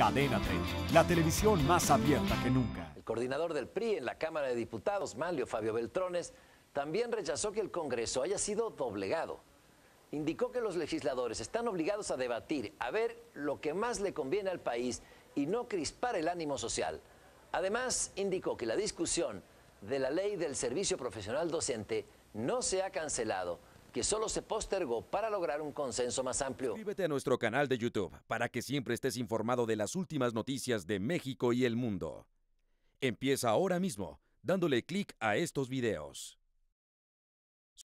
Cadena 30, la televisión más abierta que nunca. El coordinador del PRI en la Cámara de Diputados, Malio Fabio Beltrones, también rechazó que el Congreso haya sido doblegado. Indicó que los legisladores están obligados a debatir, a ver lo que más le conviene al país y no crispar el ánimo social. Además, indicó que la discusión de la ley del servicio profesional docente no se ha cancelado que solo se postergó para lograr un consenso más amplio. Suscríbete a nuestro canal de YouTube para que siempre estés informado de las últimas noticias de México y el mundo. Empieza ahora mismo dándole clic a estos videos.